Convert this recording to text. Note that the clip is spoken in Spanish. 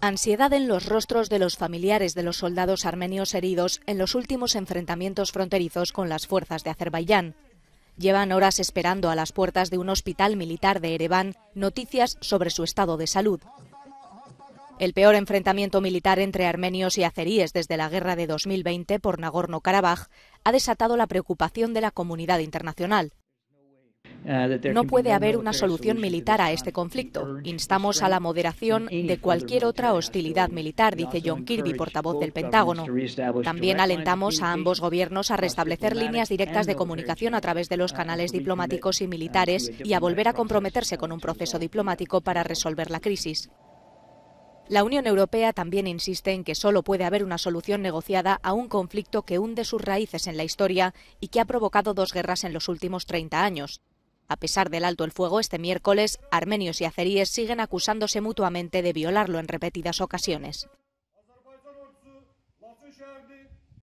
Ansiedad en los rostros de los familiares de los soldados armenios heridos en los últimos enfrentamientos fronterizos con las fuerzas de Azerbaiyán. Llevan horas esperando a las puertas de un hospital militar de Ereván noticias sobre su estado de salud. El peor enfrentamiento militar entre armenios y azeríes desde la guerra de 2020 por Nagorno-Karabaj ha desatado la preocupación de la comunidad internacional. Ah, no puede haber una solución militar a este conflicto. Instamos a la moderación de cualquier otra hostilidad militar, dice John Kirby, portavoz del Pentágono. También alentamos a ambos gobiernos a restablecer líneas directas de comunicación a través de los canales uh, diplomáticos y uh, militares y a volver a comprometerse con un proceso diplomático para resolver la crisis. La Unión Europea también insiste en que solo puede haber una solución negociada a un conflicto que hunde sus raíces en la historia y que ha provocado dos guerras en los últimos 30 años. A pesar del alto el fuego, este miércoles, armenios y azeríes siguen acusándose mutuamente de violarlo en repetidas ocasiones.